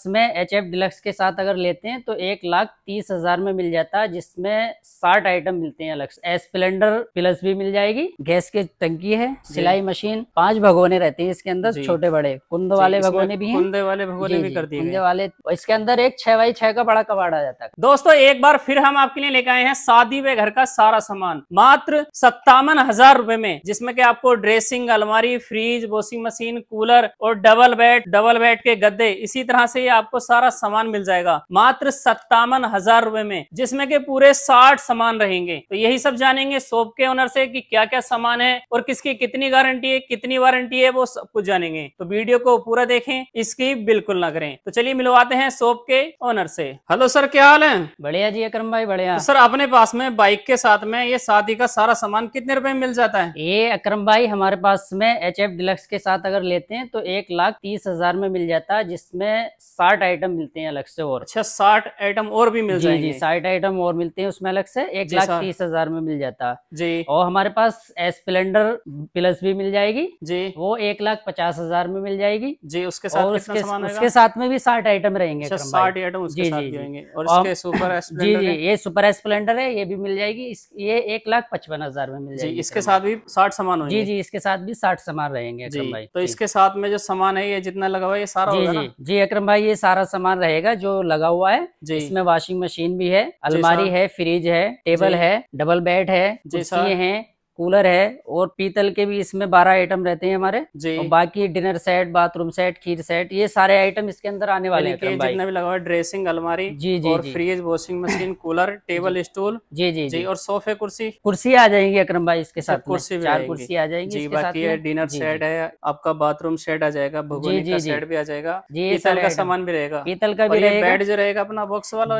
इसमें H F deluxe के साथ अगर लेते हैं तो एक लाख तीस हजार में मिल जाता है जिसमें साठ आइटम मिलते हैं अलग से स्प्लेंडर प्लस भी मिल जाएगी गैस की टंकी है सिलाई मशीन पांच भगोने रहते हैं इसके अंदर छोटे बड़े कुंद वाले भगोने भी हैं कुंदे वाले भगोने भी कर दिए कुंदे वाले इसके अंदर एक छह बाई छह का बड़ा कबाड़ आ जाता है दोस्तों एक बार फिर हम आपके लिए लेके आए हैं शादी में घर का सारा सामान मात्र सत्तावन हजार रूपए में जिसमे की आपको ड्रेसिंग अलमारी फ्रीज वॉशिंग मशीन कूलर और डबल बेड डबल बेड के गद्दे इसी तरह से ये आपको सारा सामान मिल जाएगा मात्र सत्तावन हजार रूपए में जिसमे के पूरे साठ सामान रहेंगे तो यही सब जानेंगे सोप के ओनर से कि क्या क्या सामान है और किसकी कितनी गारंटी है कितनी वारंटी है वो सब कुछ जानेंगे तो वीडियो को पूरा देखें इसकी बिल्कुल ना करें तो चलिए मिलवाते हैं सोप के ओनर से हेलो सर क्या हाल है बढ़िया जी अक्रम भाई बढ़िया तो सर अपने पास में बाइक के साथ में ये शादी का सारा सामान कितने रुपए में मिल जाता है ये अक्रम भाई हमारे पास में एच एफ डिलक्स के साथ अगर लेते हैं तो एक लाख तीस हजार में मिल जाता है जिसमें साठ आइटम मिलते हैं अलग से और अच्छा साठ आइटम और भी मिल जाएंगे जी साठ आइटम और मिलते हैं उसमें अलग से एक लाख तीस हजार में मिल जाता जी और हमारे पास स्प्लेंडर प्लस भी मिल जाएगी जी वो एक लाख पचास हजार में मिल जाएगी जी उसके साथ और उसके, उसके साथ में भी साठ आइटम रहेंगे अच्छा, साठ आइटम जी जी और सुपर जी जी ये सुपर स्प्लेंडर है ये भी मिल जाएगी ये एक लाख पचपन हजार में मिल जाएगी इसके साथ भी साठ सामान जी जी इसके साथ भी साठ सामान रहेंगे तो इसके साथ में जो सामान है ये जितना लगा हुआ है ये सारा जी जी अक्रम भाई ये सारा सामान रहेगा जो लगा हुआ है इसमें वॉशिंग मशीन भी है अलमारी है फ्रिज है टेबल है डबल बेड है कुर्सी है कूलर है और पीतल के भी इसमें बारह आइटम रहते हैं हमारे जी और बाकी डिनर सेट बाथरूम सेट खीर सेट ये सारे आइटम इसके अंदर आने वाले हैं भी लगा हुआ ड्रेसिंग अलमारी जी जी और washing machine cooler table stool जी जी जी और सोफे कुर्सी कुर्सी आ जाएंगी अक्रम भाई इसके अच्छा, साथ कुर्सी चार कुर्सी आ जाएंगी जी बाकी डिनर सेट है आपका बाथरूम सेट आ जाएगा भगोनी सेट भी आ जाएगा पीतल का सामान भी रहेगा पीतल का भी रहेगा बेड जो रहेगा अपना बॉक्स वाला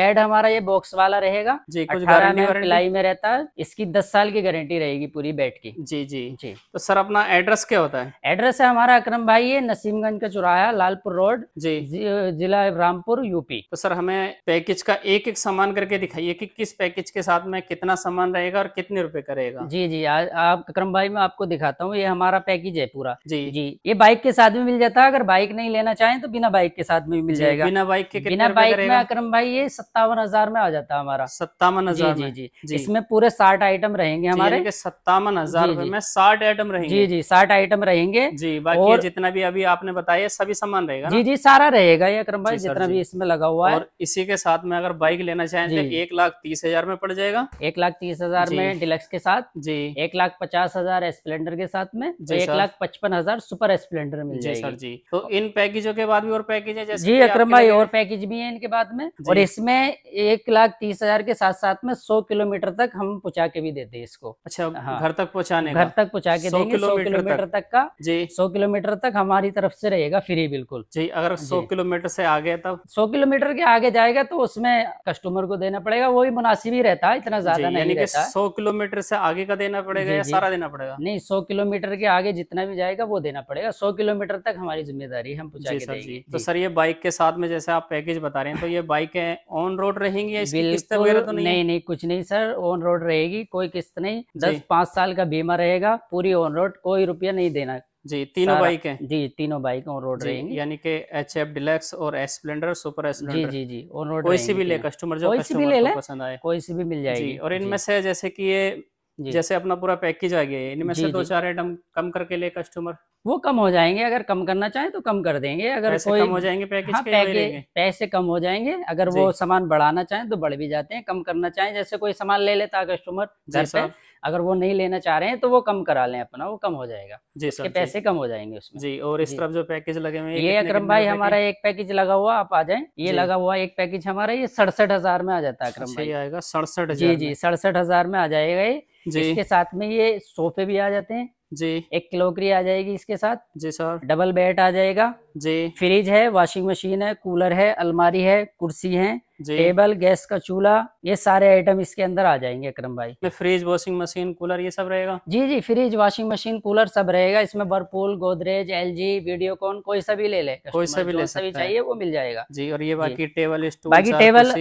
बेड हमारा ये बॉक्स वाला रहेगा जी कुछ प्लाई में रहता है इसकी दस साल की की गारंटी रहेगी पूरी बैट की जी जी जी तो सर अपना एड्रेस क्या होता है एड्रेस है हमारा अक्रम भाई है नसीमगंज का चुराया लालपुर रोड जी जिला रामपुर यूपी तो सर हमें पैकेज का एक एक सामान करके दिखाइए कि किस पैकेज के साथ में कितना सामान रहेगा और कितने रूपए का रहेगा जी जी आप अक्रम भाई मैं आपको दिखाता हूँ ये हमारा पैकेज है पूरा जी जी ये बाइक के साथ में मिल जाता है अगर बाइक नहीं लेना चाहे तो बिना बाइक के साथ में मिल जाएगा बिना बाइक के बिना बाइक में अक्रम भाई ये सत्तावन में आ जाता है हमारा सत्तावन जी जी जी इसमें पूरे साठ आइटम रहेंगे हमारे सत्तावन हजार में साठ आइटम रहेंगे जी जी साठ आइटम रहेंगे जी बाकी और, जितना भी अभी आपने बताया सभी सामान रहेगा जी जी सारा रहेगा ये अक्रम भाई जितना भी इसमें लगा हुआ है और इसी के साथ में अगर बाइक लेना चाहें तो एक लाख तीस हजार में पड़ जाएगा एक लाख तीस हजार में डिलक्स के साथ जी एक लाख पचास हजार स्प्लेंडर के साथ में एक लाख पचपन हजार सुपर स्प्लेंडर मिल जी सर जी तो इन पैकेजों के बाद भी और पैकेज है जी अक्रम भाई और पैकेज भी है इनके बाद में और इसमें एक लाख तीस हजार के साथ साथ में सौ किलोमीटर तक हम पहुँचा के भी देते हैं इसको इसको अच्छा हाँ, घर तक पहुँचाने घर तक पहुँचा के देंगे सौ किलोमीटर तक का जी सौ किलोमीटर तक हमारी तरफ से रहेगा फ्री बिल्कुल जी अगर सौ किलोमीटर से आगे तब सौ किलोमीटर के आगे जाएगा तो उसमें कस्टमर को देना पड़ेगा वो भी मुनासिब ही रहता है इतना ज्यादा नहीं सौ किलोमीटर से आगे का देना पड़ेगा या सारा देना पड़ेगा नहीं सौ किलोमीटर के आगे जितना भी जाएगा वो देना पड़ेगा सौ किलोमीटर तक हमारी जिम्मेदारी हम पहुँचा सर जी तो सर ये बाइक के साथ में जैसे आप पैकेज बता रहे हैं तो ये बाइकें ऑन रोड रहेंगी या तो नहीं नहीं कुछ नहीं सर ऑन रोड रहेगी कोई किस्त नहीं नहीं दस पाँच साल का बीमा रहेगा पूरी ऑन रोड कोई रुपया नहीं देना जी तीनों बाइक है जी तीनों बाइक ऑन रोड रहेंगी यानी कि एच एफ डिलेक्स और स्प्लेंडर सुपर स्प्लेंडर जी जी जी ऑन रोड कोई सी भी ले कस्टमर जो कोई सी भी ले ले पसंद आए कोई सी भी मिल जाएगी और इनमें से जैसे कि ये जैसे अपना पूरा पैकेज आ गया है इनमें से दो चार आइटम कम करके ले कस्टमर वो कम हो जाएंगे अगर कम करना चाहें तो कम कर देंगे अगर पैसे कोई कम हो जाएंगे पैकेज हाँ, के पैके, पैसे कम हो जाएंगे अगर वो सामान बढ़ाना चाहें तो बढ़ भी जाते हैं कम करना चाहें जैसे कोई सामान ले लेता कस्टमर घर पे अगर वो नहीं लेना चाह रहे हैं तो वो कम करा लें अपना वो कम हो जाएगा जी उसके पैसे कम हो जाएंगे उसमें जी और इस तरफ जो पैकेज लगे हुए ये अक्रम भाई हमारा एक पैकेज लगा हुआ आप आ जाए ये लगा हुआ एक पैकेज हमारा ये सड़सठ हजार में आ जाता है अक्रम अच्छा, भाई आएगा सड़सठ जी जी सड़सठ हजार में आ जाएगा ये इसके साथ में ये सोफे भी आ जाते हैं जी एक क्लोकरी आ जाएगी इसके साथ जी सर डबल बेड आ जाएगा जी फ्रिज है वॉशिंग मशीन है कूलर है अलमारी है कुर्सी है टेबल गैस का चूल्हा ये सारे आइटम इसके अंदर आ जाएंगे अक्रम भाई फ्रिज वॉशिंग मशीन कूलर ये सब रहेगा जी जी फ्रिज वॉशिंग मशीन कूलर सब रहेगा इसमें भरपूल गोदरेज एल जी वीडियोकॉन कोई सा भी ले ले कोई सा भी ले सभी चाहिए वो मिल जाएगा जी और ये बाकी टेबल बाकी टेबल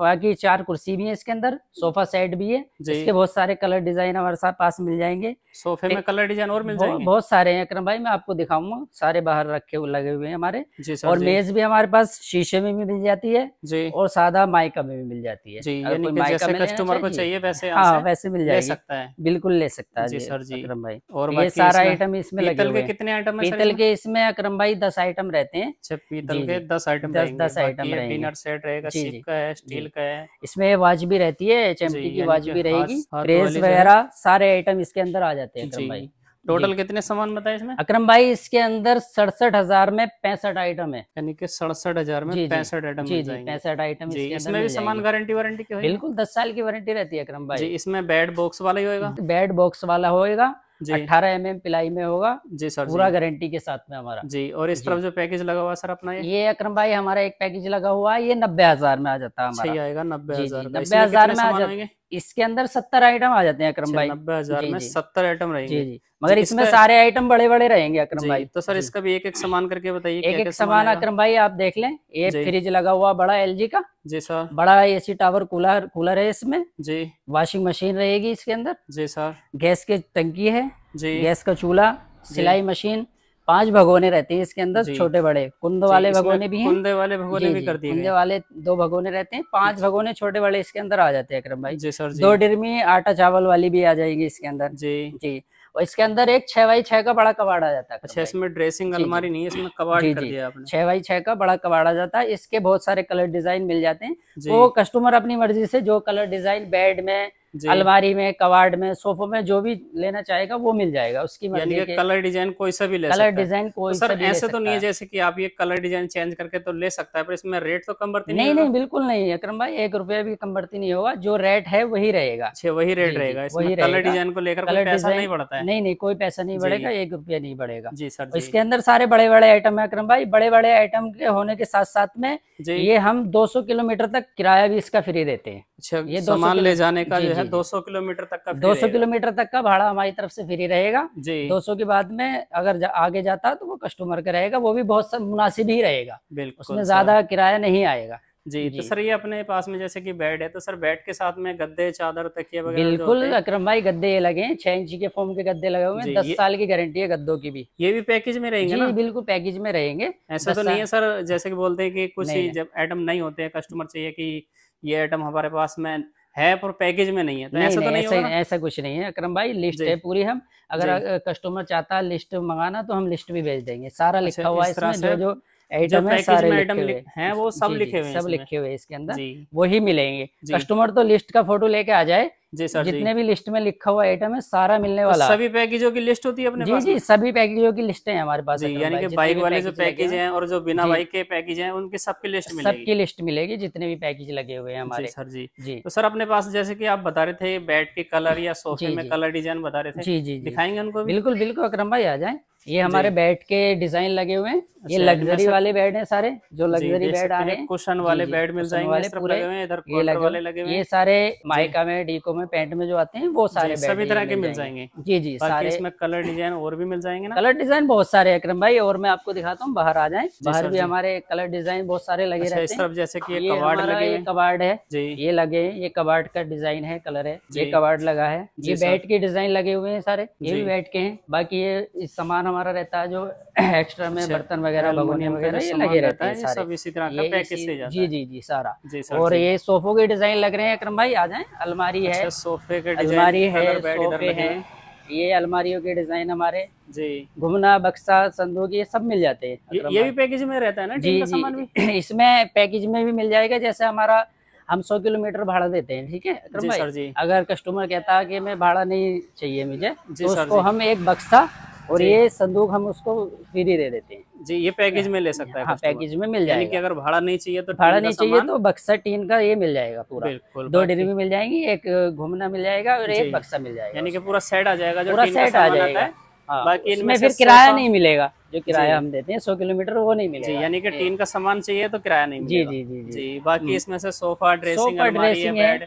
बाकी चार कुर्सी भी है इसके अंदर सोफा सेट भी है इसके बहुत सारे कलर डिजाइन हमारे साथ पास मिल जाएंगे सोफे में कलर डिजाइन और मिल जाएंगे बहुत सारे हैं अक्रम भाई मैं आपको दिखाऊंगा सारे बाहर रखे लगे हुए हैं हमारे और मेज भी हमारे पास शीशे में भी मिल जाती है जी और सादा माइका में भी मिल जाती है जी यानी जैसे कस्टमर को चाहिए वैसे हाँ वैसे मिल जाए सकता है बिल्कुल ले सकता है जी सर जी अक्रम भाई और ये सारा आइटम इसमें पीतल के कितने आइटम पीतल के इसमें अक्रम भाई दस आइटम रहते हैं अच्छा, पीतल के दस आइटम दस दस आइटम सेट रहेगा का है स्टील का है इसमें वाच भी रहती है एच की वाच भी रहेगी प्रेस वगैरह सारे आइटम इसके अंदर आ जाते हैं अक्रम भाई टोटल कितने सामान बताए इसमें अक्रम भाई इसके अंदर सड़सठ हजार में पैंसठ आइटम है यानी कि सड़सठ हजार में पैंसठ आइटम पैंसठ आइटम इसमें भी सामान गारंटी वारंटी की बिल्कुल दस साल की वारंटी रहती है अक्रम भाई इसमें बेड बॉक्स वाला ही होगा बेड बॉक्स वाला होगा अठारह एम एम पिलाई में होगा जी सर पूरा गारंटी के साथ में हमारा जी और इस तरफ जो पैकेज लगा हुआ सर अपना ये, ये अक्रम भाई हमारा एक पैकेज लगा हुआ है ये नब्बे हजार में आ जाता है नब्बे हजार नब्बे हजार में आ जाएंगे इसके अंदर सत्तर आइटम आ जाते हैं अक्रम अच्छा, भाई नब्बे हजार में सत्तर आइटम रहेंगे जी जी मगर इसमें सारे आइटम बड़े बड़े रहेंगे अक्रम भाई तो सर इसका भी एक एक सामान करके बताइए एक एक सामान अक्रम भाई आप देख लें ये फ्रिज लगा हुआ बड़ा एलजी का जी सर बड़ा एसी टावर कूलर कूलर है इसमें जी वॉशिंग मशीन रहेगी इसके अंदर जी सर गैस की टंकी है जी गैस का चूल्हा सिलाई मशीन पांच भगोने रहते हैं इसके अंदर छोटे बड़े कुंद वाले भगोने भी हैं कुंदे वाले भगोने भी कर दिए कुंदे वाले दो भगोने रहते हैं पांच भगोने छोटे बड़े इसके अंदर आ जाते हैं अक्रम भाई जी सर जी दो डिरमी आटा चावल वाली भी आ जाएगी इसके अंदर जी जी और इसके अंदर एक छह बाई छह का बड़ा कबाड़ आ जाता है अच्छा, इसमें ड्रेसिंग अलमारी नहीं है इसमें कबाड़ कर दिया आपने छह बाई छह का बड़ा कबाड़ आ जाता है इसके बहुत सारे कलर डिजाइन मिल जाते हैं वो कस्टमर अपनी मर्जी से जो कलर डिजाइन बेड में अलमारी में कवाड़ में सोफों में जो भी लेना चाहेगा वो मिल जाएगा उसकी यानी कलर डिजाइन कोई सा भी ले कलर डिजाइन तो कोई सर ऐसे तो नहीं है जैसे कि आप ये कलर डिजाइन चेंज करके तो ले सकता है पर इसमें रेट तो कम बढ़ती नहीं नहीं, नहीं बिल्कुल नहीं अक्रम भाई एक रुपया भी कम बढ़ती नहीं होगा जो रेट है वही रहेगा अच्छा वही रेट रहेगा वही कलर डिजाइन को लेकर कलर डिजाइन नहीं बढ़ता है नहीं नहीं कोई पैसा नहीं बढ़ेगा एक रुपया नहीं बढ़ेगा जी सर इसके अंदर सारे बड़े बड़े आइटम है अक्रम भाई बड़े बड़े आइटम के होने के साथ साथ में ये हम 200 किलोमीटर तक किराया भी इसका फ्री देते हैं अच्छा ये सामान ले जाने का जो है अच्छा दो सौ किलोमीटर तक का दो सौ किलोमीटर तक का भाड़ा हमारी तरफ से फ्री रहेगा जी दो सौ के बाद में अगर जा, आगे जाता तो वो कस्टमर का रहेगा वो भी बहुत मुनासिब ही रहेगा बिल्कुल उसमें ज्यादा किराया नहीं आएगा जी, तो जी तो सर ये अपने पास में जैसे कि बेड है तो सर बेड के साथ में गद्दे चादर तकिया वगैरह बिल्कुल अक्रम भाई गद्दे ये लगे हैं छह इंच के फोम के गद्दे लगे हुए हैं दस साल की गारंटी है गद्दों की भी ये भी पैकेज में रहेंगे ना बिल्कुल पैकेज में रहेंगे ऐसा तो नहीं है सर जैसे कि बोलते हैं कि कुछ जब आइटम नहीं होते हैं कस्टमर चाहिए की ये आइटम हमारे पास में है पर पैकेज में नहीं है तो नहीं, ऐसा नहीं, तो नहीं ऐसा, ऐसा कुछ नहीं है अक्रम भाई लिस्ट है पूरी हम अगर कस्टमर चाहता है लिस्ट मंगाना तो हम लिस्ट भी भेज देंगे सारा अच्छा, लिखा हुआ है जो जो आइटम है सारे लिखे हुए हैं वो सब लिखे हुए सब लिखे हुए इसके अंदर वही मिलेंगे कस्टमर तो लिस्ट का फोटो लेके आ जाए जी सर जितने जी। भी लिस्ट में लिखा हुआ आइटम है सारा मिलने तो वाला सभी पैकेजों की लिस्ट होती है अपने जी पास जी सभी पैकेजों की लिस्ट है हमारे पास यानी कि बाइक वाले जो पैकेज हैं और जो बिना बाइक के पैकेज हैं उनकी सबकी लिस्ट मिलेगी सबकी लिस्ट मिलेगी जितने भी पैकेज लगे हुए हैं हमारे सर जी जी तो सर अपने पास जैसे की आप बता रहे थे बेड के कलर या सोफे में कलर डिजाइन बता रहे थे जी जी दिखाएंगे उनको बिल्कुल बिल्कुल अक्रम भाई आ जाए ये हमारे बेड के डिजाइन लगे हुए हैं अच्छा, ये लग्जरी वाले बेड हैं सारे जो लग्जरी बेड आ रहे हैं कुशन वाले बेड मिल जाएंगे इधर वाले लगे हुए ये सारे माइका में डीको में में पैंट में जो आते हैं वो सारे सभी तरह के मिल जाएंगे जी जी सारे इसमें कलर डिजाइन और भी मिल जाएंगे ना कलर डिजाइन बहुत सारे अक्रम भाई और मैं आपको दिखाता हूँ बाहर आ जाए बाहर भी हमारे कलर डिजाइन बहुत सारे लगे अच्छा, जैसे की कबाड़ है ये लगे ये कबाड़ का डिजाइन है कलर है ये कबाड़ लगा है ये बैट के डिजाइन लगे हुए हैं सारे ये भी बैठ के हैं बाकी ये सामान हमारा रहता है जो एक्स्ट्रा में अच्छा। बर्तन वगैरह भगोने वगैरह ये लगे रहते हैं सब इसी तरह का पैकेज से जाता जी जी जी सारा जी सर, और ये सोफों के डिजाइन लग रहे हैं अक्रम भाई आ जाए अलमारी है अच्छा, सोफे के अलमारी है सोफे है ये अलमारियों के डिजाइन हमारे जी घुमना बक्सा संदूक ये सब मिल जाते हैं ये भी पैकेज में रहता है ना जी जी इसमें पैकेज में भी मिल जाएगा जैसे हमारा हम 100 किलोमीटर भाड़ा देते हैं ठीक है अगर कस्टमर कहता है कि मैं भाड़ा नहीं चाहिए मुझे तो उसको हम एक बक्सा और ये संदूक हम उसको फ्री दे देते हैं जी ये पैकेज में ले हाँ, सकता है हाँ, पैकेज में मिल जाएगा कि अगर भाड़ा नहीं चाहिए तो भाड़ा नहीं चाहिए तो बक्सा टीन का ये मिल जाएगा पूरा दो डिब्बी मिल जाएंगी एक घूमना मिल जाएगा और एक बक्सा मिल जाएगा यानी कि पूरा सेट आ जाएगा पूरा सेट आ जाएगा हाँ, बाकी इनमें फिर किराया नहीं मिलेगा जो किराया हम देते हैं सौ किलोमीटर वो नहीं मिलेगा यानी कि टीन का सामान चाहिए तो किराया नहीं जी जी जी जी बाकी हम्म। इसमें से सोफा ड्रेसिंग ड्रेसिंग है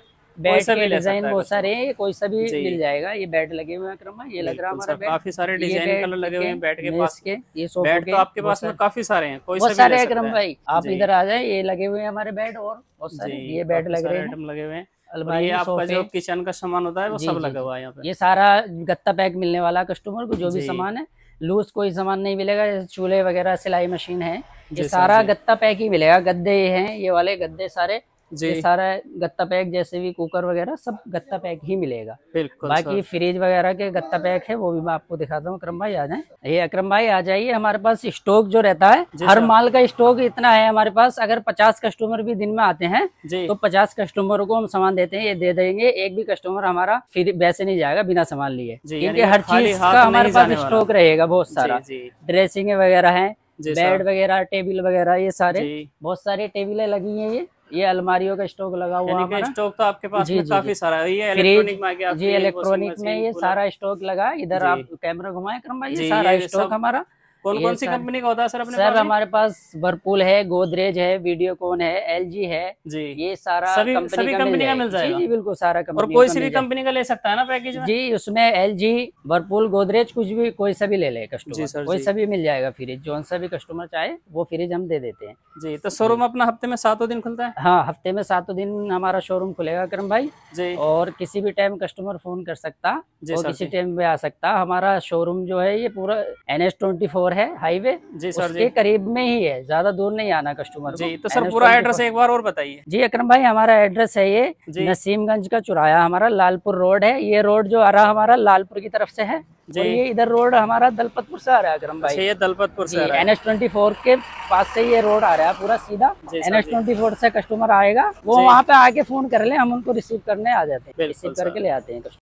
बैट के डिजाइन बहुत सारे हैं कोई सा भी मिल जाएगा ये बेड लगे हुए हैं क्रमा ये लग रहा हमारा काफी सारे डिजाइन कलर लगे हुए हैं बेड के पास के ये बेड तो आपके पास में काफी सारे हैं कोई सा भी क्रम भाई आप इधर आ जाए ये लगे हुए हैं हमारे बेड और बहुत सारे ये बेड लग रहे हैं लगे हुए हैं ये आपका जो किचन का सामान होता है वो सब लगा हुआ है यहाँ पे ये सारा गत्ता पैक मिलने वाला कस्टमर को जो भी सामान है लूज कोई सामान नहीं मिलेगा चूल्हे वगैरह सिलाई मशीन है ये सारा गत्ता पैक ही मिलेगा गद्दे हैं ये वाले गद्दे सारे ये सारा गत्ता पैक जैसे भी कुकर वगैरह सब गत्ता पैक ही मिलेगा बिल्कुल बाकी फ्रिज वगैरह के गत्ता पैक है वो भी मैं आपको दिखाता हूँ अक्रम भाई आ जाए ये अक्रम भाई आ जाइए हमारे पास स्टॉक जो रहता है हर माल का स्टॉक इतना है हमारे पास अगर पचास कस्टमर भी दिन में आते हैं तो पचास कस्टमर को हम सामान देते हैं ये दे देंगे एक भी कस्टमर हमारा फिर वैसे नहीं जाएगा बिना सामान लिए क्योंकि हर चीज का हमारे पास स्टॉक रहेगा बहुत सारा ड्रेसिंग वगैरह है बेड वगैरह टेबल वगैरह ये सारे बहुत सारे टेबलें लगी हैं ये ये अलमारियों का स्टॉक लगा हुआ है स्टॉक तो आपके पास जी, जी, काफी सारा है ये इलेक्ट्रॉनिक में जी इलेक्ट्रॉनिक में ये सारा स्टॉक लगा इधर आप कैमरा घुमाए क्रम भाई ये सारा स्टॉक हमारा कौन कौन सी कंपनी का होता है सर अपने सर हमारे पास भरपूल है गोदरेज है वीडियोकॉन है जी है जी ये सारा सभी सभी कंपनी का मिल जाएगा जी बिल्कुल सारा कंपनी और कोई सी कंपनी का ले सकता है ना पैकेज जी उसमें एल जी भरपूल गोदरेज कुछ भी कोई सभी ले ले कस्टमर कोई सभी मिल जाएगा फ्रिज जो सा कस्टमर चाहे वो फ्रिज हम दे देते हैं जी तो शोरूम अपना हफ्ते में सातों दिन खुलता है हाँ हफ्ते में सातों दिन हमारा शोरूम खुलेगा करम भाई जी और किसी भी टाइम कस्टमर फोन कर सकता और किसी टाइम पे आ सकता हमारा शोरूम जो है ये पूरा एन एस ट्वेंटी फोर है हाईवे जी सर जी करीब में ही है ज्यादा दूर नहीं आना कस्टमर जी तो सर पूरा एड्रेस एक बार और बताइए जी अक्रम भाई हमारा एड्रेस है ये नसीमगंज का चुराया हमारा लालपुर रोड है ये रोड जो आ रहा हमारा लालपुर की तरफ से है जी ये इधर रोड हमारा दलपतपुर से आ रहा है अक्रम भाई अच्छा, ये दलपतपुर से एन एस ट्वेंटी फोर के पास से ये रोड आ रहा है पूरा सीधा एन एस ट्वेंटी फोर से कस्टमर आएगा वो वहाँ पे आके फोन कर ले हम उनको रिसीव करने आ जाते हैं रिसीव करके ले आते हैं